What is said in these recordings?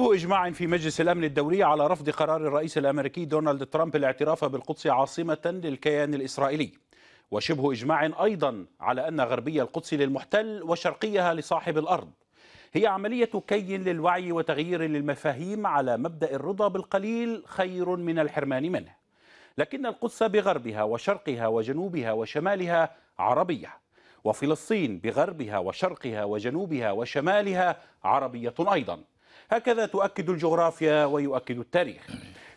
شبه إجماع في مجلس الأمن الدولي على رفض قرار الرئيس الأمريكي دونالد ترامب الاعتراف بالقدس عاصمة للكيان الإسرائيلي وشبه إجماع أيضا على أن غربي القدس للمحتل وشرقيها لصاحب الأرض هي عملية كي للوعي وتغيير للمفاهيم على مبدأ الرضا بالقليل خير من الحرمان منه لكن القدس بغربها وشرقها وجنوبها وشمالها عربية وفلسطين بغربها وشرقها وجنوبها وشمالها عربية أيضا هكذا تؤكد الجغرافيا ويؤكد التاريخ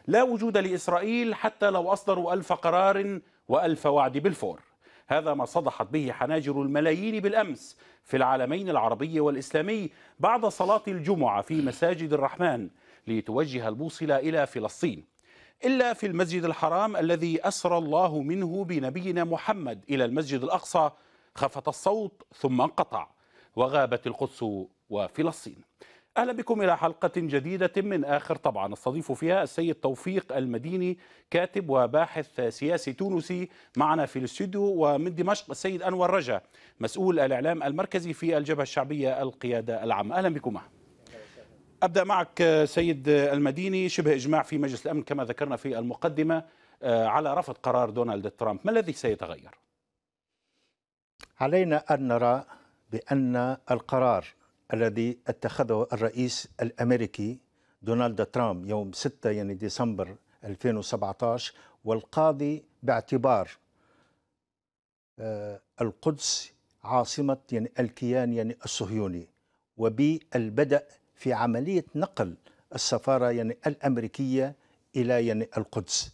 لا وجود لإسرائيل حتى لو أصدروا ألف قرار وألف وعد بالفور هذا ما صدحت به حناجر الملايين بالأمس في العالمين العربي والإسلامي بعد صلاة الجمعة في مساجد الرحمن لتوجه البوصلة إلى فلسطين إلا في المسجد الحرام الذي أسرى الله منه بنبينا محمد إلى المسجد الأقصى خفت الصوت ثم انقطع وغابت القدس وفلسطين أهلا بكم إلى حلقة جديدة من آخر طبعا نستضيف فيها السيد توفيق المديني كاتب وباحث سياسي تونسي معنا في الاستوديو ومن دمشق السيد أنور رجا مسؤول الإعلام المركزي في الجبهة الشعبية القيادة العامة أهلا بكما أبدأ معك سيد المديني شبه إجماع في مجلس الأمن كما ذكرنا في المقدمة آه، على رفض قرار دونالد ترامب ما الذي سيتغير؟ علينا أن نرى بأن القرار الذي اتخذه الرئيس الامريكي دونالد ترامب يوم 6 يعني ديسمبر 2017 والقاضي باعتبار آه، القدس عاصمة يعني الكيان يعني الصهيوني وبالبدء في عملية نقل السفارة يعني الأمريكية إلى يعني القدس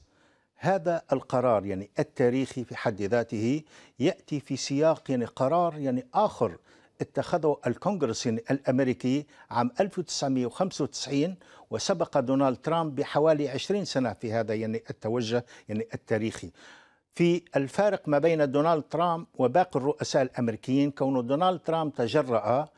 هذا القرار يعني التاريخي في حد ذاته يأتي في سياق يعني قرار يعني آخر اتخذه الكونغرس الأمريكي عام 1995 وسبق دونالد ترامب بحوالي 20 سنة في هذا يعني التوجه يعني التاريخي في الفارق ما بين دونالد ترامب وباقي الرؤساء الأمريكيين كون دونالد ترامب تجرأ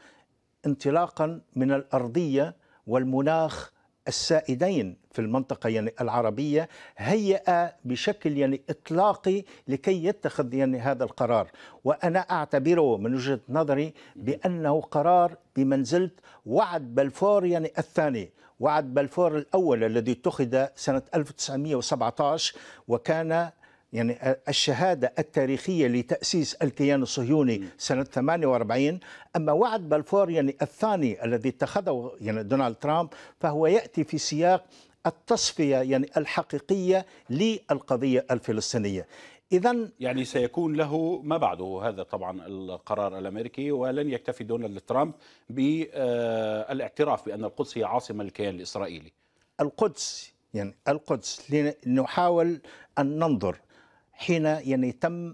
انطلاقا من الأرضية والمناخ السائدين في المنطقة يعني العربية هيأ بشكل يعني إطلاقي لكي يتخذ يعني هذا القرار وأنا أعتبره من وجهة نظري بأنه قرار بمنزلة وعد بلفور يعني الثاني وعد بلفور الأول الذي اتخذ سنة 1917 وكان يعني الشهادة التاريخية لتأسيس الكيان الصهيوني سنة 48 أما وعد بلفور يعني الثاني الذي اتخذه يعني دونالد ترامب فهو يأتي في سياق التصفية يعني الحقيقية للقضية الفلسطينية إذا يعني سيكون له ما بعده هذا طبعا القرار الأمريكي ولن يكتفي دونالد ترامب بالاعتراف آه، بأن القدس هي عاصمة الكيان الإسرائيلي القدس يعني القدس لنحاول أن ننظر حين يعني تم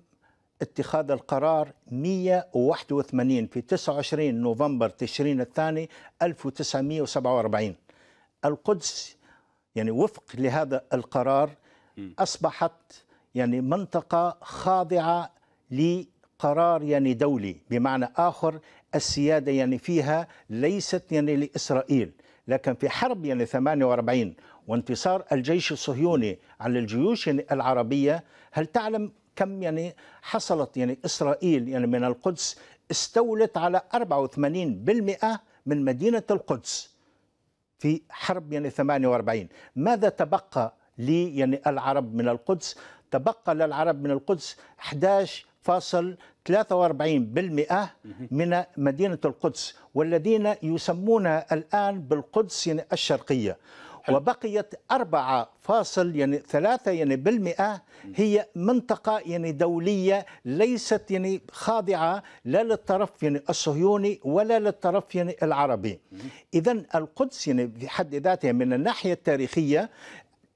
اتخاذ القرار 181 في 29 نوفمبر تشرين الثاني 1947 القدس يعني وفق لهذا القرار أصبحت يعني منطقة خاضعة لقرار يعني دولي بمعنى آخر السيادة يعني فيها ليست يعني لإسرائيل لكن في حرب يعني 48 وانتصار الجيش الصهيوني على الجيوش العربية هل تعلم كم يعني حصلت يعني إسرائيل يعني من القدس استولت على 84% من مدينة القدس في حرب يعني 48 ماذا تبقى لي يعني العرب من القدس تبقى للعرب من القدس 11.43% من مدينة القدس والذين يسمونها الآن بالقدس يعني الشرقية وبقيت أربعة فاصل يعني ثلاثة يعني بالمئة هي منطقة يعني دولية ليست يعني خاضعة لا للطرف يعني الصهيوني ولا للطرف يعني العربي إذا القدس يعني في حد ذاتها من الناحية التاريخية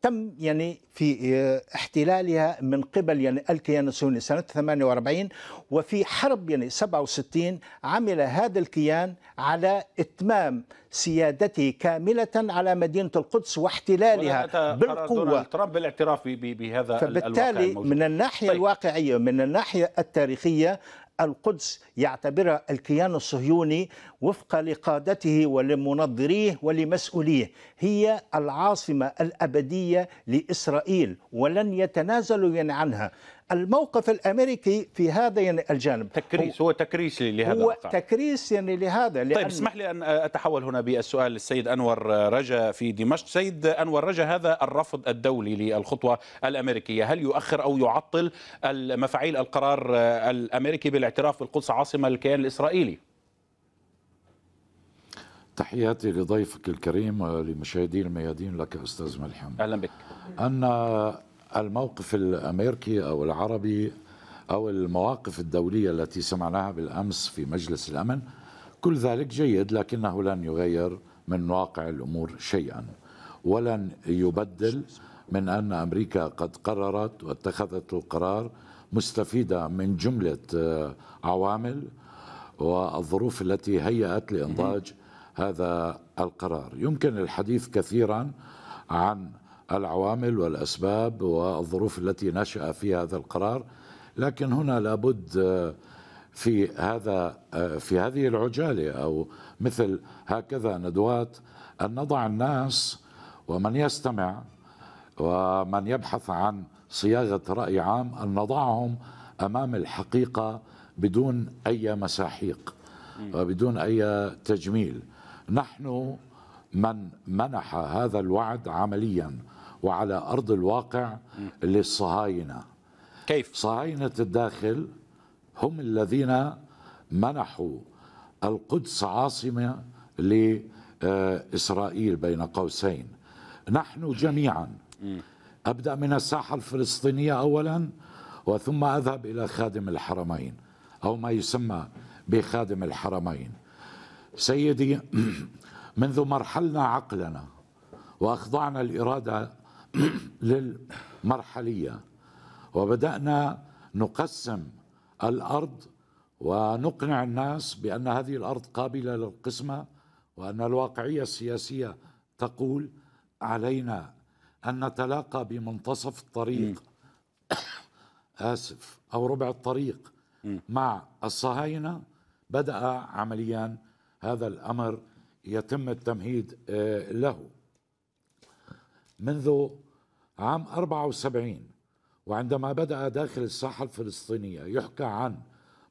تم يعني في آه، احتلالها من قبل يعني الكيان الصهيوني سنه 48 وفي حرب يعني 67 عمل هذا الكيان على اتمام سيادته كامله على مدينه القدس واحتلالها بالقوه ترامب بالاعتراف بهذا فبالتالي الواقع فبالتالي من الناحيه طيب. الواقعيه من الناحيه التاريخيه القدس يعتبرها الكيان الصهيوني وفق لقادته ولمنظريه ولمسؤوليه هي العاصمة الأبدية لإسرائيل ولن يتنازلوا يعني عنها الموقف الامريكي في هذا يعني الجانب تكريس هو, هو تكريس لهذا هو تكريس يعني لهذا طيب اسمح لي ان اتحول هنا بالسؤال للسيد انور رجا في دمشق سيد انور رجا هذا الرفض الدولي للخطوه الامريكيه هل يؤخر او يعطل مفاعيل القرار الامريكي بالاعتراف بالقدس عاصمه للكيان الاسرائيلي تحياتي لضيفك الكريم ولمشاهدي الميادين لك استاذ ملحم اهلا بك ان الموقف الامريكي او العربي او المواقف الدوليه التي سمعناها بالامس في مجلس الامن كل ذلك جيد لكنه لن يغير من واقع الامور شيئا ولن يبدل من ان امريكا قد قررت واتخذت القرار مستفيده من جمله آه، عوامل والظروف التي هيأت لانضاج هذا القرار يمكن الحديث كثيرا عن العوامل والأسباب والظروف التي نشأ فيها هذا القرار لكن هنا لابد آه، في هذا آه، في هذه العجالة أو مثل هكذا ندوات أن نضع الناس ومن يستمع ومن يبحث عن صياغة رأي عام أن نضعهم أمام الحقيقة بدون أي مساحيق وبدون أي تجميل نحن من منح هذا الوعد عمليا وعلى أرض الواقع للصهاينة كيف؟ صهاينة الداخل هم الذين منحوا القدس عاصمة لإسرائيل بين قوسين نحن جميعا أبدأ من الساحة الفلسطينية أولا وثم أذهب إلى خادم الحرمين أو ما يسمى بخادم الحرمين سيدي منذ مرحلنا عقلنا واخضعنا الاراده للمرحلية وبدأنا نقسم الأرض ونقنع الناس بأن هذه الأرض قابلة للقسمة وأن الواقعية السياسية تقول علينا أن نتلاقى بمنتصف الطريق آسف أو ربع الطريق مع الصهاينة بدأ عمليا هذا الأمر يتم التمهيد آه، له منذ عام 74 وعندما بدأ داخل الساحة الفلسطينية يحكى عن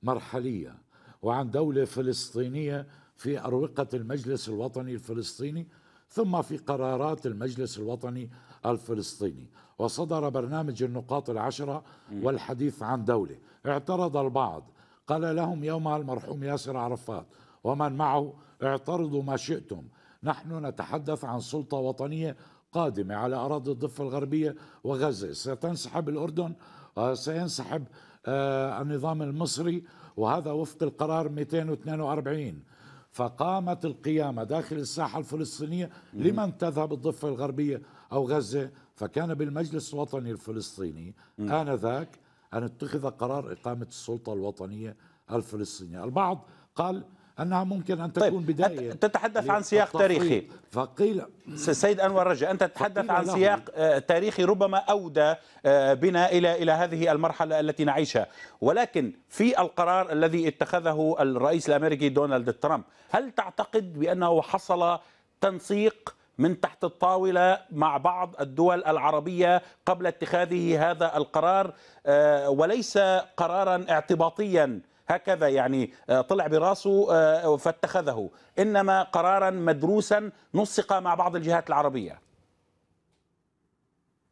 مرحلية وعن دولة فلسطينية في أروقة المجلس الوطني الفلسطيني ثم في قرارات المجلس الوطني الفلسطيني وصدر برنامج النقاط العشرة والحديث عن دولة اعترض البعض قال لهم يومها المرحوم ياسر عرفات ومن معه اعترضوا ما شئتم نحن نتحدث عن سلطة وطنية قادمة على أراضي الضفة الغربية وغزة ستنسحب الأردن وسينسحب آه، آه، النظام المصري وهذا وفق القرار 242 فقامت القيامة داخل الساحة الفلسطينية لمن تذهب الضفة الغربية أو غزة فكان بالمجلس الوطني الفلسطيني آنذاك أن اتخذ قرار إقامة السلطة الوطنية الفلسطينية البعض قال أنها ممكن أن طيب، تكون طيب بداية تتحدث عن سياق تاريخي فقيل سيد أنور رجا أنت تتحدث عن سياق آه، تاريخي ربما أودى آه، بنا إلى إلى هذه المرحلة التي نعيشها ولكن في القرار الذي اتخذه الرئيس الأمريكي دونالد ترامب هل تعتقد بأنه حصل تنسيق من تحت الطاولة مع بعض الدول العربية قبل اتخاذه هذا القرار آه، وليس قرارا اعتباطيا هكذا يعني آه، طلع براسه آه، فاتخذه إنما قرارا مدروسا نسق مع بعض الجهات العربية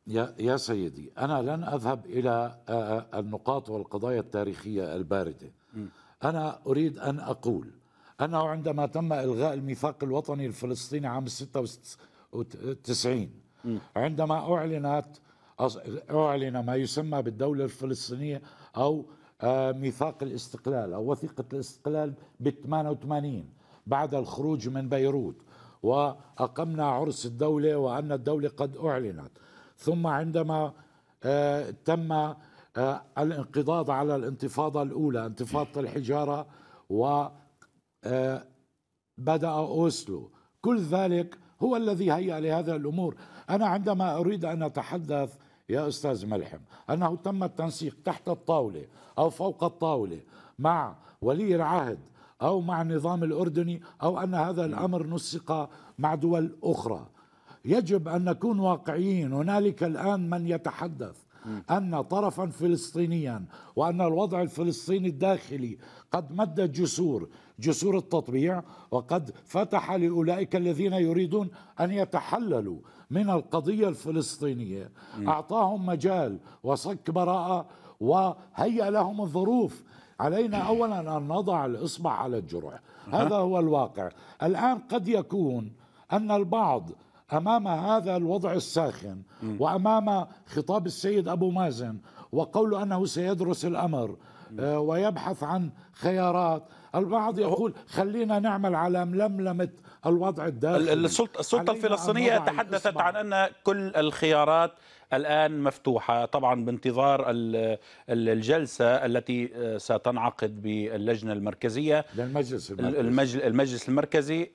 يا يا سيدي أنا لن أذهب إلى آه، النقاط والقضايا التاريخية الباردة أنا أريد أن أقول أنه عندما تم إلغاء الميثاق الوطني الفلسطيني عام 96 عندما أعلنت أعلن ما يسمى بالدولة الفلسطينية أو آه، ميثاق الاستقلال أو وثيقة الاستقلال بال88 بعد الخروج من بيروت وأقمنا عرس الدولة وأن الدولة قد أعلنت ثم عندما آه، تم آه، الانقضاض على الانتفاضة الأولى انتفاضة الحجارة وبدأ أوسلو كل ذلك هو الذي هيأ لهذه الأمور أنا عندما أريد أن أتحدث يا أستاذ ملحم أنه تم التنسيق تحت الطاولة أو فوق الطاولة مع ولي العهد أو مع النظام الأردني أو أن هذا الأمر نسق مع دول أخرى يجب أن نكون واقعيين هنالك الآن من يتحدث أن طرفا فلسطينيا وأن الوضع الفلسطيني الداخلي قد مد جسور جسور التطبيع وقد فتح لأولئك الذين يريدون أن يتحللوا من القضية الفلسطينية أعطاهم مجال وصك براءة وهيأ لهم الظروف علينا أولا أن نضع الإصبع على الجرح هذا هو الواقع الآن قد يكون أن البعض أمام هذا الوضع الساخن وأمام خطاب السيد أبو مازن وقوله أنه سيدرس الأمر آه، ويبحث عن خيارات البعض يقول خلينا نعمل على ململمة الوضع الداخلي السلطة السلطة الفلسطينية تحدثت عن أن كل الخيارات الآن مفتوحة طبعا بانتظار الجلسة التي ستنعقد باللجنة المركزية المجلس المركزي المجلس آه، المركزي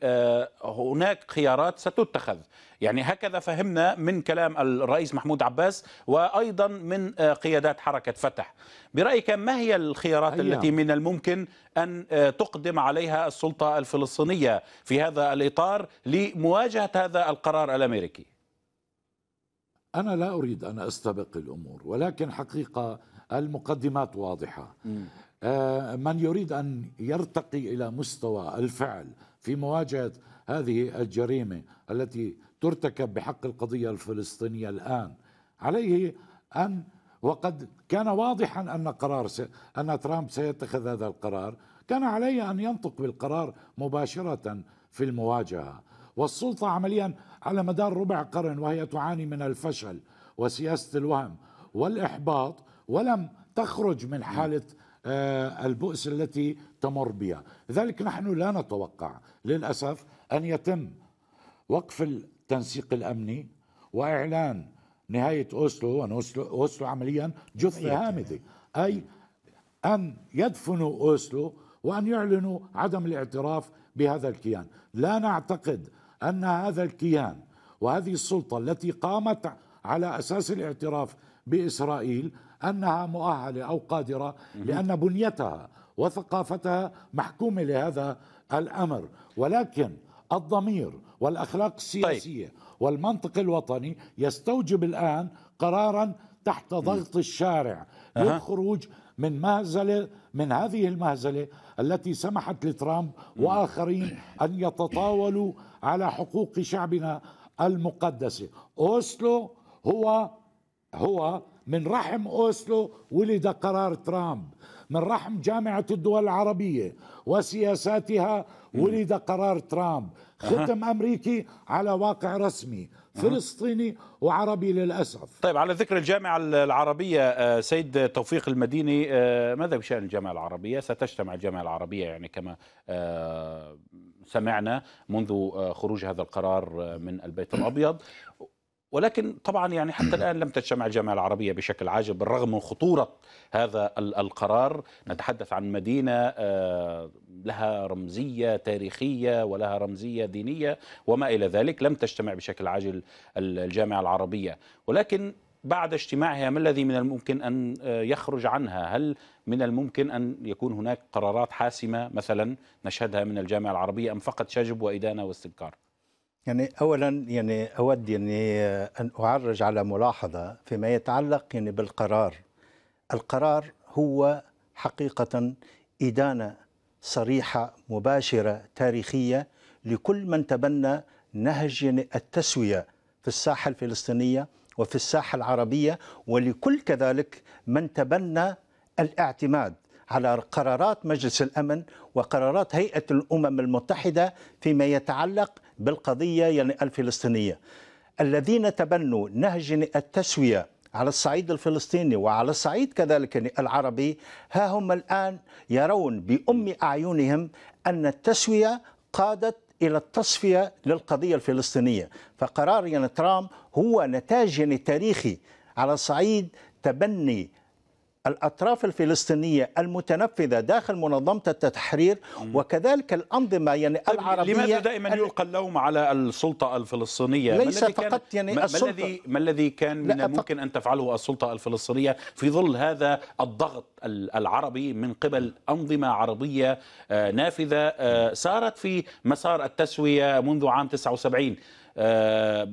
هناك خيارات ستتخذ يعني هكذا فهمنا من كلام الرئيس محمود عباس وأيضا من آه، قيادات حركة فتح برأيك ما هي الخيارات أيام. التي من الممكن أن آه، تقدم عليها السلطة الفلسطينية في هذا الإطار لمواجهة هذا القرار الأمريكي أنا لا أريد أن أستبق الأمور ولكن حقيقة المقدمات واضحة آه، من يريد أن يرتقي إلى مستوى الفعل في مواجهة هذه الجريمة التي ترتكب بحق القضية الفلسطينية الآن عليه أن وقد كان واضحا أن قرار س... أن ترامب سيتخذ هذا القرار كان عليه أن ينطق بالقرار مباشرة في المواجهة والسلطة عمليا على مدار ربع قرن وهي تعاني من الفشل وسياسة الوهم والإحباط ولم تخرج من حالة آه، البؤس التي تمر بها لذلك نحن لا نتوقع للأسف أن يتم وقف التنسيق الأمني وإعلان نهاية أوسلو أوسلو, أوسلو عمليا جثة أيوة، هامدة أي أن يدفنوا أوسلو وأن يعلنوا عدم الاعتراف بهذا الكيان لا نعتقد أن هذا الكيان وهذه السلطة التي قامت على أساس الاعتراف بإسرائيل أنها مؤهلة أو قادرة لأن بنيتها وثقافتها محكومة لهذا الأمر ولكن الضمير والأخلاق السياسية طيب. والمنطق الوطني يستوجب الآن قرارا تحت ضغط الشارع للخروج من مهزلة من هذه المهزلة التي سمحت لترامب وآخرين أن يتطاولوا على حقوق شعبنا المقدسة أوسلو هو هو من رحم أوسلو ولد قرار ترامب من رحم جامعة الدول العربية وسياساتها ولد قرار ترامب ختم أمريكي على واقع رسمي فلسطيني وعربي للأسف طيب على ذكر الجامعة العربية آه، سيد توفيق المديني آه، ماذا بشأن الجامعة العربية ستجتمع الجامعة العربية يعني كما آه، سمعنا منذ آه، خروج هذا القرار آه، من البيت الابيض ولكن طبعا يعني حتى الان لم تجتمع الجامعه العربيه بشكل عاجل بالرغم من خطوره هذا القرار نتحدث عن مدينه آه، لها رمزيه تاريخيه ولها رمزيه دينيه وما الى ذلك لم تجتمع بشكل عاجل الجامعه العربيه ولكن بعد اجتماعها ما الذي من الممكن أن آه، يخرج عنها هل من الممكن أن يكون هناك قرارات حاسمة مثلا نشهدها من الجامعة العربية أم فقط شجب وإدانة واستنكار يعني اولا يعني اود يعني آه، ان اعرج على ملاحظه فيما يتعلق يعني بالقرار. القرار هو حقيقه ادانه صريحه مباشره تاريخيه لكل من تبنى نهج يعني التسويه في الساحه الفلسطينيه وفي الساحة العربية ولكل كذلك من تبنى الاعتماد على قرارات مجلس الامن وقرارات هيئه الامم المتحده فيما يتعلق بالقضيه يعني الفلسطينيه. الذين تبنوا نهج التسويه على الصعيد الفلسطيني وعلى الصعيد كذلك يعني العربي ها هم الان يرون بام اعينهم ان التسويه قادت الى التصفيه للقضيه الفلسطينيه فقرار يعني ترامب هو نتاج يعني تاريخي على صعيد تبني الأطراف الفلسطينية المتنفذة داخل منظمة التحرير وكذلك الأنظمة يعني طيب، العربية لماذا دائما يلقى اللوم على السلطة الفلسطينية ليس فقط يعني ما السلطة الذي ما الذي كان من الممكن أن تفعله السلطة الفلسطينية في ظل هذا الضغط العربي من قبل أنظمة عربية آه، نافذة آه، سارت في مسار التسوية منذ عام 79 آه،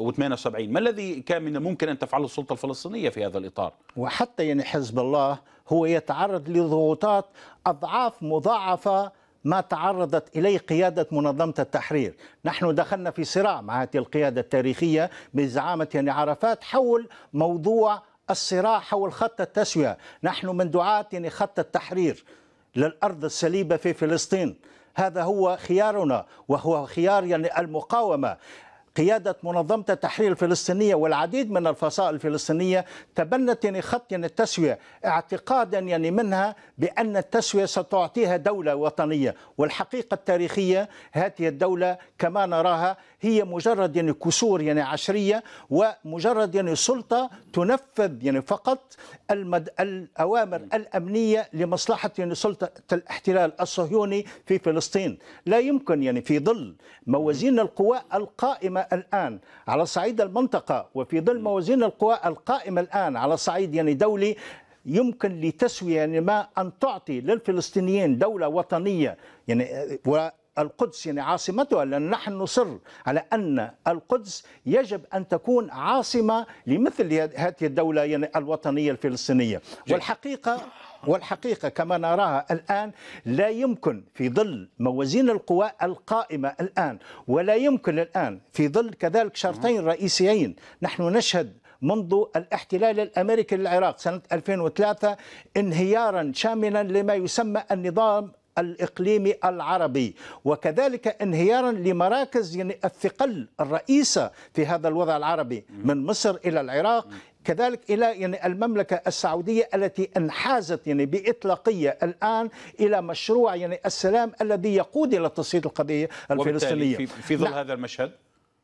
و78 ما الذي كان من الممكن أن تفعله السلطة الفلسطينية في هذا الإطار وحتى يعني حزب الله هو يتعرض لضغوطات أضعاف مضاعفة ما تعرضت إليه قيادة منظمة التحرير نحن دخلنا في صراع مع هذه القيادة التاريخية بزعامة يعني عرفات حول موضوع الصراع حول خط التسوية نحن من دعاة يعني خط التحرير للأرض السليبة في فلسطين هذا هو خيارنا وهو خيار يعني المقاومه قيادة منظمة التحرير الفلسطينية والعديد من الفصائل الفلسطينية تبنت يعني خط يعني التسوية اعتقادا يعني منها بأن التسوية ستعطيها دولة وطنية والحقيقة التاريخية هذه الدولة كما نراها هي مجرد يعني كسور يعني عشرية ومجرد يعني سلطة تنفذ يعني فقط المد... الأوامر الأمنية لمصلحة يعني سلطة الاحتلال الصهيوني في فلسطين لا يمكن يعني في ظل موازين القوى القائمة الآن على صعيد المنطقة وفي ظل موازين القوى القائمة الآن على صعيد يعني دولي يمكن لتسوية يعني ما أن تعطي للفلسطينيين دولة وطنية يعني و القدس يعني عاصمتها لأن نحن نصر على أن القدس يجب أن تكون عاصمة لمثل هذه الدولة يعني الوطنية الفلسطينية والحقيقة والحقيقة كما نراها الآن لا يمكن في ظل موازين القوى القائمة الآن ولا يمكن الآن في ظل كذلك شرطين رئيسيين نحن نشهد منذ الاحتلال الامريكي للعراق سنه 2003 انهيارا شاملا لما يسمى النظام الإقليمي العربي وكذلك انهيارا لمراكز يعني الثقل الرئيسة في هذا الوضع العربي من مصر إلى العراق كذلك الى يعني المملكه السعوديه التي انحازت يعني باطلاقيه الان الى مشروع يعني السلام الذي يقود الى تسييط القضيه الفلسطينيه في ظل نعم. هذا المشهد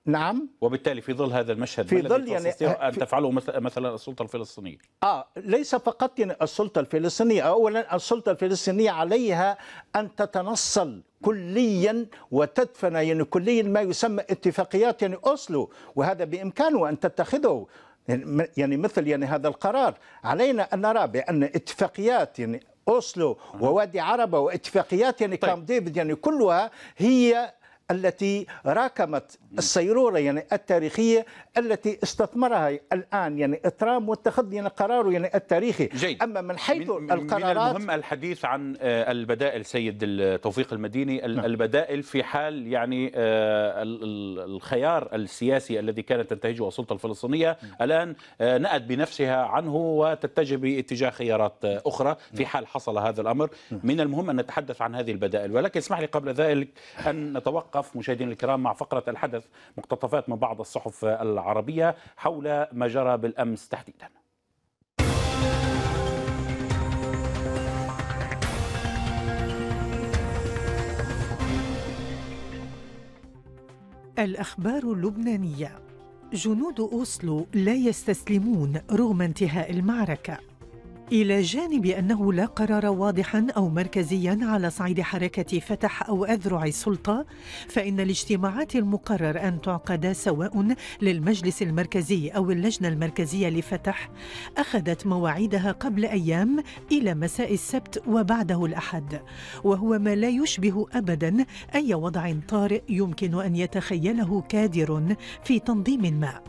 نعم وبالتالي في ظل هذا المشهد في ظل يعني تستطيع ان تفعله مثلا السلطه الفلسطينيه اه ليس فقط يعني السلطه الفلسطينيه اولا السلطه الفلسطينيه عليها ان تتنصل كليا وتدفن يعني كليا ما يسمى اتفاقيات يعني اوسلو وهذا بامكانه ان تتخذه يعني, يعني مثل يعني هذا القرار علينا ان نرى بان اتفاقيات يعني اوسلو ووادي عربه واتفاقيات يعني طيب. كام ديفيد يعني كلها هي التي راكمت السيرورة يعني التاريخية التي استثمرها الآن يعني ترامب واتخذ يعني قراره يعني التاريخي جيد. أما من حيث من القرارات من المهم الحديث عن آه، البدائل سيد توفيق المديني نعم. البدائل في حال يعني آه، الخيار السياسي الذي كانت تنتهجه السلطة الفلسطينية نعم. الآن آه، نأت بنفسها عنه وتتجه باتجاه خيارات أخرى في نعم. حال حصل هذا الأمر من المهم أن نتحدث عن هذه البدائل ولكن اسمح لي قبل ذلك أن نتوقف نتوقف مشاهدينا الكرام مع فقرة الحدث مقتطفات من بعض الصحف العربية حول ما جرى بالأمس تحديدا الأخبار اللبنانية جنود أوسلو لا يستسلمون رغم انتهاء المعركة إلى جانب أنه لا قرار واضحا أو مركزيا على صعيد حركة فتح أو أذرع السلطة فإن الاجتماعات المقرر أن تعقد سواء للمجلس المركزي أو اللجنة المركزية لفتح أخذت مواعيدها قبل أيام إلى مساء السبت وبعده الأحد وهو ما لا يشبه أبدا أي وضع طارئ يمكن أن يتخيله كادر في تنظيم ما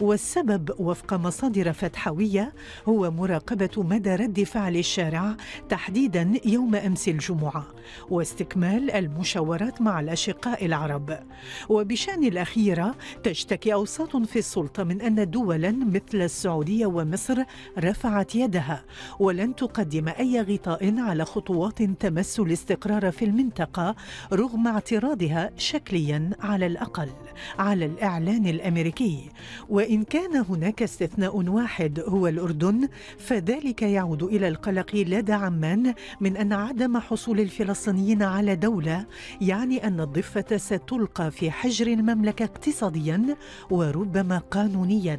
والسبب وفق مصادر فتحوية هو مراقبة مدى رد فعل الشارع تحديدا يوم امس الجمعه واستكمال المشاورات مع الاشقاء العرب وبشان الاخيره تشتكي اوساط في السلطه من ان دولا مثل السعوديه ومصر رفعت يدها ولن تقدم اي غطاء على خطوات تمس الاستقرار في المنطقه رغم اعتراضها شكليا على الاقل على الاعلان الامريكي وان كان هناك استثناء واحد هو الاردن فذلك يعني يعود إلى القلق لدى عمان من أن عدم حصول الفلسطينيين على دولة يعني أن الضفة ستلقى في حجر المملكة اقتصاديا وربما قانونيا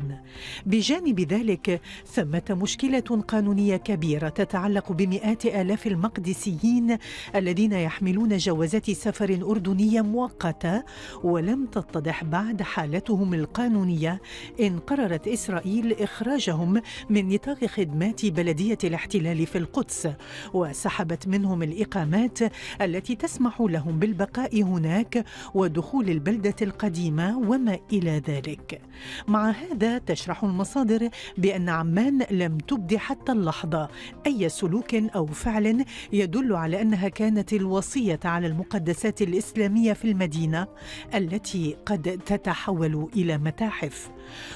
بجانب ذلك ثمة مشكلة قانونية كبيرة تتعلق بمئات آلاف المقدسيين الذين يحملون جوازات سفر أردنية مؤقتة ولم تتضح بعد حالتهم القانونية إن قررت إسرائيل إخراجهم من نطاق خدمات بلد بلدية الاحتلال في القدس وسحبت منهم الإقامات التي تسمح لهم بالبقاء هناك ودخول البلدة القديمة وما إلى ذلك مع هذا تشرح المصادر بأن عمان لم تبدي حتى اللحظة أي سلوك أو فعل يدل على أنها كانت الوصية على المقدسات الإسلامية في المدينة التي قد تتحول إلى متاحف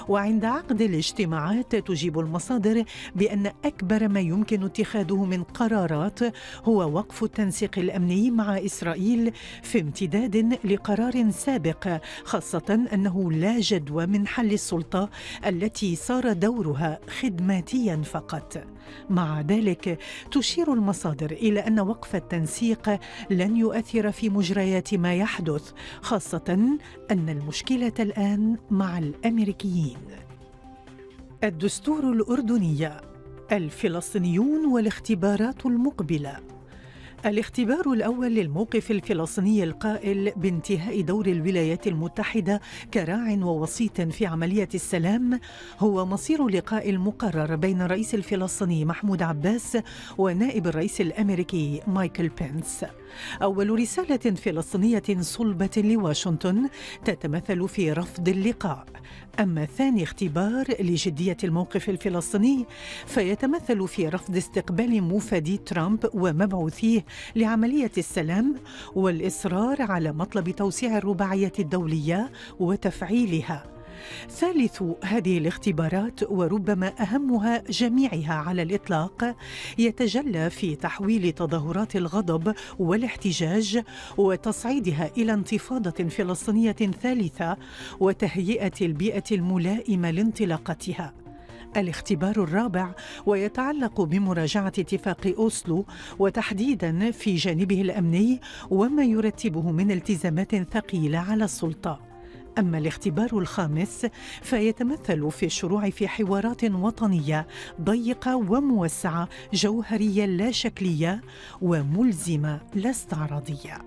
وعند عقد الاجتماعات تجيب المصادر بأن أكبر أكبر ما يمكن اتخاذه من قرارات هو وقف التنسيق الأمني مع إسرائيل في امتداد لقرار سابق خاصة أنه لا جدوى من حل السلطة التي صار دورها خدماتيا فقط مع ذلك تشير المصادر إلى أن وقف التنسيق لن يؤثر في مجريات ما يحدث خاصة أن المشكلة الآن مع الأمريكيين الدستور الأردني الفلسطينيون والاختبارات المقبله الاختبار الاول للموقف الفلسطيني القائل بانتهاء دور الولايات المتحده كراع ووسيط في عمليه السلام هو مصير لقاء المقرر بين الرئيس الفلسطيني محمود عباس ونائب الرئيس الامريكي مايكل بينس أول رسالة فلسطينية صلبة لواشنطن تتمثل في رفض اللقاء أما ثاني اختبار لجدية الموقف الفلسطيني فيتمثل في رفض استقبال موفدي ترامب ومبعوثيه لعملية السلام والإصرار على مطلب توسيع الرباعية الدولية وتفعيلها ثالث هذه الاختبارات وربما اهمها جميعها على الاطلاق يتجلى في تحويل تظاهرات الغضب والاحتجاج وتصعيدها الى انتفاضه فلسطينيه ثالثه وتهيئه البيئه الملائمه لانطلاقتها الاختبار الرابع ويتعلق بمراجعه اتفاق اوسلو وتحديدا في جانبه الامني وما يرتبه من التزامات ثقيله على السلطه أما الاختبار الخامس فيتمثل في الشروع في حوارات وطنية ضيقة وموسعة جوهرية لا شكلية وملزمة لا استعراضية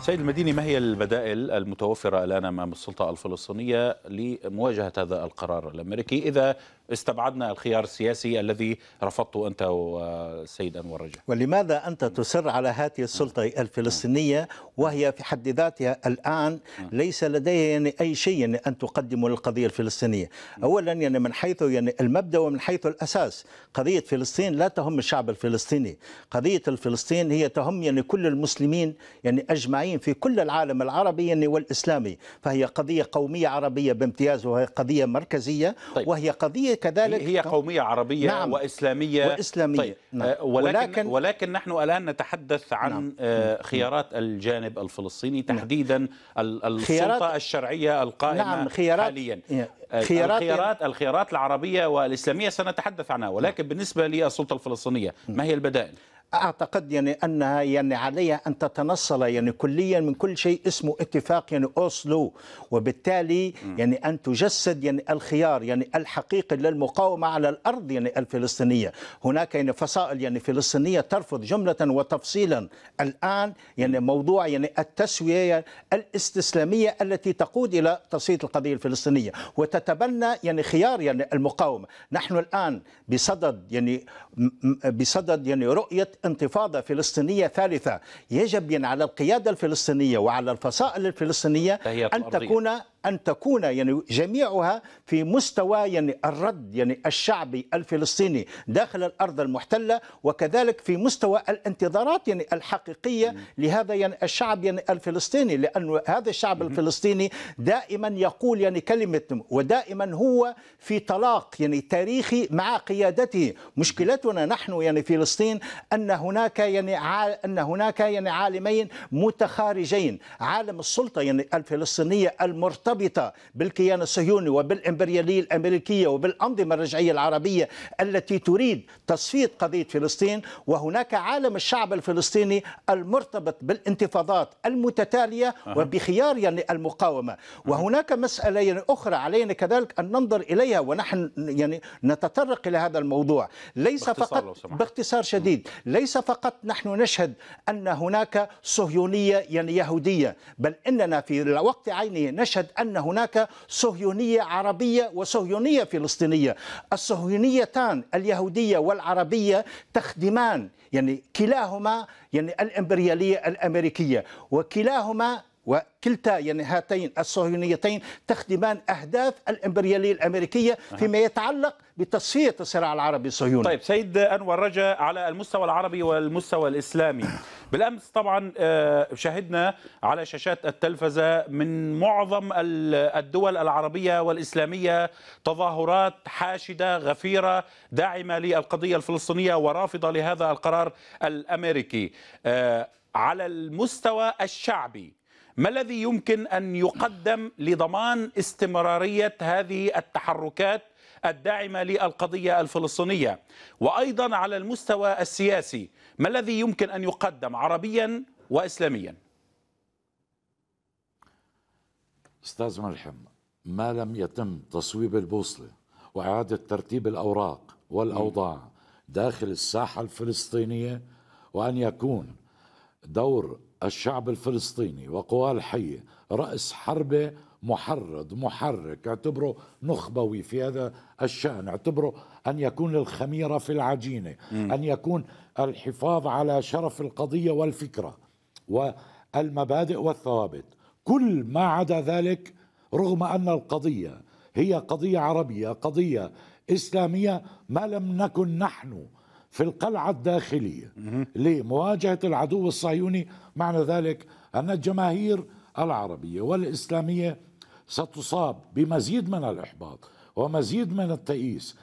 سيد المديني ما هي البدائل المتوفرة الآن أمام السلطة الفلسطينية لمواجهة هذا القرار الأمريكي إذا استبعدنا الخيار السياسي الذي رفضته أنت والسيد أنور رجع ولماذا أنت تسر على هذه السلطة نعم. الفلسطينية وهي في حد ذاتها الآن نعم. ليس لديها يعني أي شيء يعني أن تقدمه للقضية الفلسطينية نعم. أولا يعني من حيث يعني المبدأ ومن حيث الأساس قضية فلسطين لا تهم الشعب الفلسطيني قضية الفلسطين هي تهم يعني كل المسلمين يعني أجمعين في كل العالم العربي يعني والإسلامي فهي قضية قومية عربية بامتياز وهي قضية مركزية طيب. وهي قضية كذلك هي قومية عربية نعم وإسلامية وإسلامية طيب آه، نعم ولكن, ولكن, ولكن نحن الآن نتحدث عن نعم آه، خيارات الجانب الفلسطيني نعم. تحديدا نعم السلطة الشرعية القائمة نعم خيارات حاليا إيه. آه، خيارات الخيارات, الخيارات العربية والإسلامية سنتحدث عنها ولكن نعم بالنسبة للسلطة الفلسطينية ما هي البدائل اعتقد يعني انها يعني عليها ان تتنصل يعني كليا من كل شيء اسمه اتفاق يعني اوسلو وبالتالي يعني ان تجسد يعني الخيار يعني الحقيقي للمقاومه على الارض يعني الفلسطينيه، هناك يعني فصائل يعني فلسطينيه ترفض جمله وتفصيلا الان يعني موضوع يعني التسويه الاستسلاميه التي تقود الى تصفيه القضيه الفلسطينيه وتتبنى يعني خيار يعني المقاومه، نحن الان بصدد يعني بصدد يعني رؤيه انتفاضة فلسطينية ثالثة يجب على القيادة الفلسطينية وعلى الفصائل الفلسطينية أن تكون ان تكون يعني جميعها في مستوى يعني الرد يعني الشعبي الفلسطيني داخل الارض المحتله وكذلك في مستوى الانتظارات يعني الحقيقيه لهذا يعني الشعب يعني الفلسطيني لأن هذا الشعب الفلسطيني دائما يقول يعني كلمة ودائما هو في طلاق يعني تاريخي مع قيادته مشكلتنا نحن يعني فلسطين أن هناك يعني أن هناك يعني عالمين متخارجين عالم السلطة يعني الفلسطينية المرتبطة مرتبطه بالكيان الصهيوني وبالإمبريالية الأمريكية وبالأنظمة الرجعية العربية التي تريد تصفية قضية فلسطين وهناك عالم الشعب الفلسطيني المرتبط بالانتفاضات المتتالية وبخيار يعني المقاومة وهناك مسألة يعني أخرى علينا كذلك أن ننظر إليها ونحن يعني نتطرق إلى هذا الموضوع ليس فقط باختصار شديد ليس فقط نحن نشهد أن هناك صهيونية يعني يهودية بل إننا في الوقت عينه نشهد أن هناك صهيونية عربية وصهيونية فلسطينية الصهيونيتان اليهودية والعربية تخدمان يعني كلاهما يعني الإمبريالية الأمريكية وكلاهما وكلتا يعني هاتين الصهيونيتين تخدمان اهداف الامبرياليه الامريكيه فيما يتعلق بتصفيه الصراع العربي الصهيوني. طيب سيد انور رجا على المستوى العربي والمستوى الاسلامي. بالامس طبعا آه، شهدنا على شاشات التلفزه من معظم الدول العربيه والاسلاميه تظاهرات حاشده غفيره داعمه للقضيه الفلسطينيه ورافضه لهذا القرار الامريكي. آه، على المستوى الشعبي ما الذي يمكن أن يقدم لضمان استمرارية هذه التحركات الداعمة للقضية الفلسطينية وأيضا على المستوى السياسي ما الذي يمكن أن يقدم عربيا وإسلاميا أستاذ ملحم ما لم يتم تصويب البوصلة وإعادة ترتيب الأوراق والأوضاع داخل الساحة الفلسطينية وأن يكون دور الشعب الفلسطيني وقواه الحية رأس حربة محرض محرك اعتبره نخبوي في هذا الشأن اعتبره أن يكون الخميرة في العجينة م. أن يكون الحفاظ على شرف القضية والفكرة والمبادئ والثوابت كل ما عدا ذلك رغم أن القضية هي قضية عربية قضية إسلامية ما لم نكن نحن في القلعة الداخلية لمواجهة العدو الصهيوني معنى ذلك أن الجماهير العربية والإسلامية ستصاب بمزيد من الإحباط ومزيد من التئيس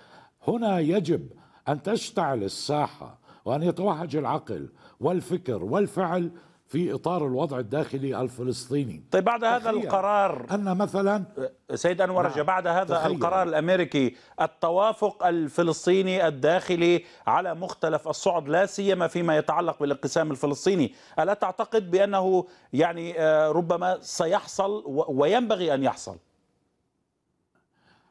هنا يجب أن تشتعل الساحة وأن يتوهج العقل والفكر والفعل في اطار الوضع الداخلي الفلسطيني طيب بعد هذا القرار ان مثلا أه، سيد انور نعم بعد هذا تخيل. القرار الامريكي التوافق الفلسطيني الداخلي على مختلف الصعد لا سيما فيما يتعلق بالانقسام الفلسطيني الا تعتقد بانه يعني أه، ربما سيحصل وينبغي ان يحصل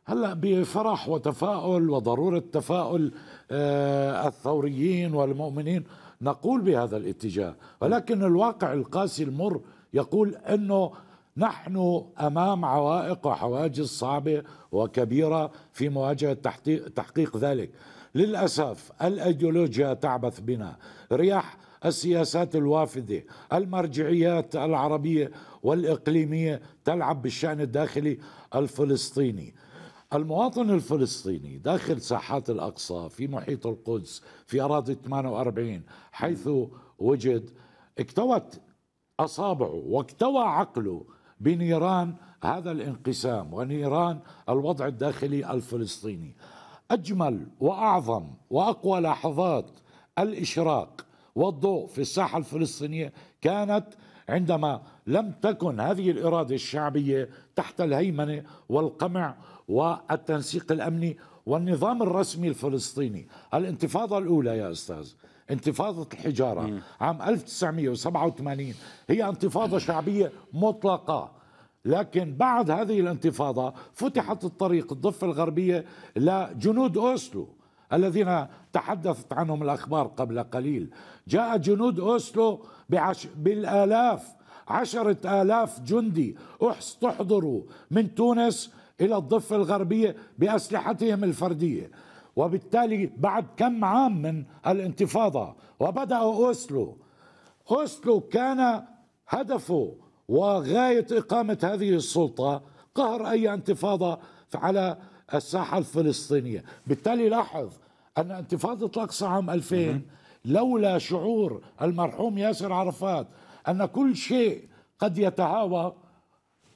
هلا بفرح وتفاؤل وضروره تفاؤل أه، الثوريين والمؤمنين نقول بهذا الاتجاه ولكن الواقع القاسي المر يقول أنه نحن أمام عوائق وحواجز صعبة وكبيرة في مواجهة تحقيق ذلك للأسف الأيديولوجيا تعبث بنا رياح السياسات الوافدة المرجعيات العربية والإقليمية تلعب بالشأن الداخلي الفلسطيني المواطن الفلسطيني داخل ساحات الأقصى في محيط القدس في أراضي 48 حيث وجد اكتوت أصابعه واكتوى عقله بنيران هذا الانقسام ونيران الوضع الداخلي الفلسطيني أجمل وأعظم وأقوى لحظات الإشراق والضوء في الساحة الفلسطينية كانت عندما لم تكن هذه الاراده الشعبيه تحت الهيمنه والقمع والتنسيق الامني والنظام الرسمي الفلسطيني الانتفاضه الاولى يا استاذ انتفاضة الحجارة عام 1987 هي انتفاضة شعبية مطلقة لكن بعد هذه الانتفاضة فتحت الطريق الضفة الغربية لجنود أوسلو الذين تحدثت عنهم الأخبار قبل قليل جاء جنود أوسلو بعش بالآلاف عشرة آلاف جندي استحضروا من تونس إلى الضفة الغربية بأسلحتهم الفردية وبالتالي بعد كم عام من الانتفاضة وبدأ أوسلو أوسلو كان هدفه وغاية إقامة هذه السلطة قهر أي انتفاضة على الساحة الفلسطينية بالتالي لاحظ أن انتفاضة الأقصى عام 2000 لولا شعور المرحوم ياسر عرفات أن كل شيء قد يتهاوى